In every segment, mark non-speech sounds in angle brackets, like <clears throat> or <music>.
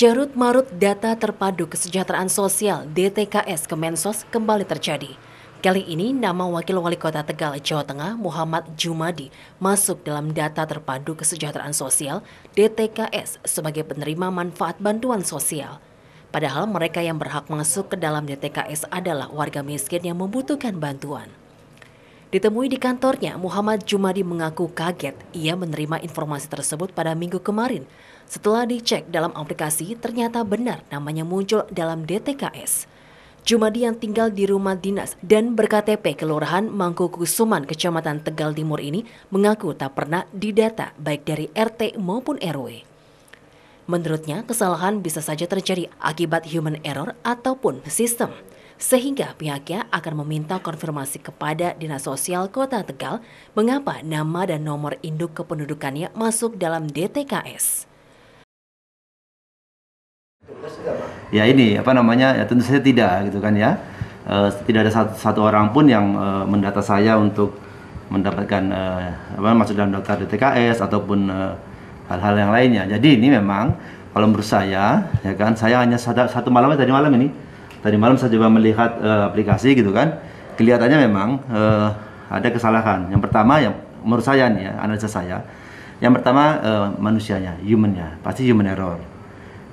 Jarut marut data terpadu kesejahteraan sosial DTKS Kemensos kembali terjadi. Kali ini nama Wakil Wali Kota Tegal, Jawa Tengah, Muhammad Jumadi, masuk dalam data terpadu kesejahteraan sosial DTKS sebagai penerima manfaat bantuan sosial. Padahal mereka yang berhak masuk ke dalam DTKS adalah warga miskin yang membutuhkan bantuan. Ditemui di kantornya, Muhammad Jumadi mengaku kaget ia menerima informasi tersebut pada minggu kemarin setelah dicek dalam aplikasi, ternyata benar namanya muncul dalam DTKS. Jumadi yang tinggal di rumah dinas dan berKTP Kelurahan Mangkukusuman, Kecamatan Tegal Timur ini mengaku tak pernah didata baik dari RT maupun RW. Menurutnya, kesalahan bisa saja terjadi akibat human error ataupun sistem. Sehingga pihaknya akan meminta konfirmasi kepada Dinas Sosial Kota Tegal mengapa nama dan nomor induk kependudukannya masuk dalam DTKS. ya ini apa namanya ya tentu saja tidak gitu kan ya e, tidak ada satu, satu orang pun yang e, mendata saya untuk mendapatkan e, apa masuk dalam daftar DTKS ataupun hal-hal e, yang lainnya jadi ini memang kalau menurut saya ya kan saya hanya satu, satu malam tadi malam ini tadi malam saya coba melihat e, aplikasi gitu kan kelihatannya memang e, ada kesalahan yang pertama yang menurut saya nih ya analisa saya yang pertama e, manusianya humannya pasti human error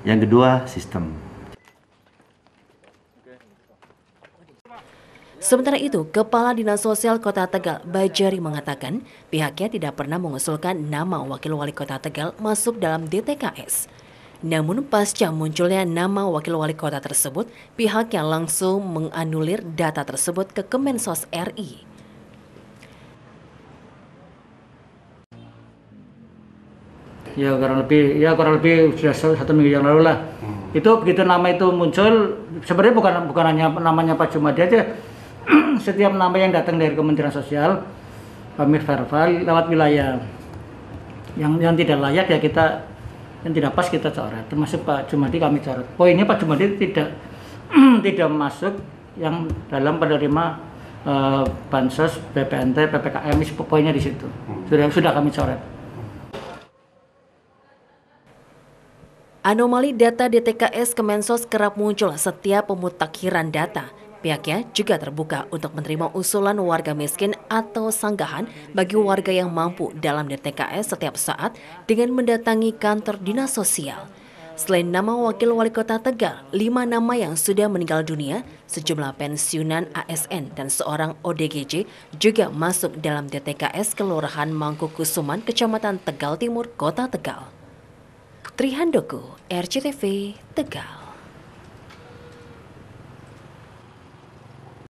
yang kedua sistem Sementara itu, Kepala Dinas Sosial Kota Tegal, Bajari mengatakan pihaknya tidak pernah mengusulkan nama Wakil Wali Kota Tegal masuk dalam DTKS. Namun pasca munculnya nama Wakil Wali Kota tersebut, pihaknya langsung menganulir data tersebut ke Kemensos RI. Ya kurang lebih, ya kurang lebih sudah satu minggu yang lalu lah. Hmm. Itu begitu nama itu muncul, sebenarnya bukan bukan hanya namanya Pak Jumadi aja, <clears throat> setiap nama yang datang dari Kementerian Sosial kami verbal lewat wilayah yang yang tidak layak ya kita yang tidak pas kita coret termasuk Pak Jumadi kami coret poinnya Pak Jumadi tidak <clears throat> tidak masuk yang dalam penerima uh, bansos BPNT PPKM poinnya di situ hmm. sudah sudah kami coret Anomali data DTKS Kemensos kerap muncul setiap pemutakhiran data Pihaknya juga terbuka untuk menerima usulan warga miskin atau sanggahan bagi warga yang mampu dalam DTKS setiap saat dengan mendatangi kantor dinas sosial. Selain nama wakil wali kota Tegal, lima nama yang sudah meninggal dunia, sejumlah pensiunan ASN dan seorang ODGJ juga masuk dalam DTKS Kelurahan Mangkukusuman, Kecamatan Tegal Timur, Kota Tegal. Trihandoko, RCTV, Tegal.